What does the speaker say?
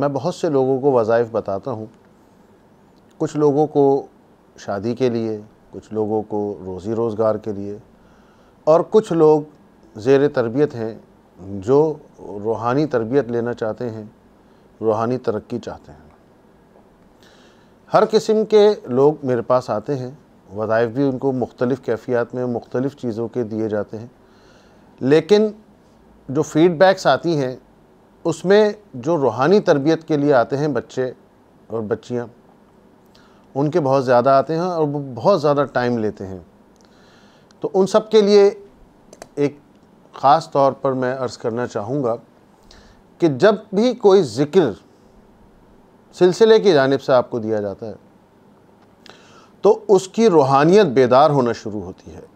मैं बहुत से लोगों को वज़ाइफ़ बताता हूँ कुछ लोगों को शादी के लिए कुछ लोगों को रोज़ी रोज़गार के लिए और कुछ लोग ज़ेर तरबियत हैं जो रूहानी तरबियत लेना चाहते हैं रूहानी तरक्की चाहते हैं हर किस्म के लोग मेरे पास आते हैं वज़ाइफ भी उनको मुख्तलिफ़ कैफियत में मुख्तलिफ़ चीज़ों के दिए जाते हैं लेकिन जो फीडबैक्स आती हैं उसमें जो रूहानी तरबियत के लिए आते हैं बच्चे और बच्चियाँ उनके बहुत ज़्यादा आते हैं और वो बहुत ज़्यादा टाइम लेते हैं तो उन सब के लिए एक ख़ास तौर पर मैं अर्ज़ करना चाहूँगा कि जब भी कोई ज़िक्र सिलसिले की जानब से आपको दिया जाता है तो उसकी रूहानियत बेदार होना शुरू होती है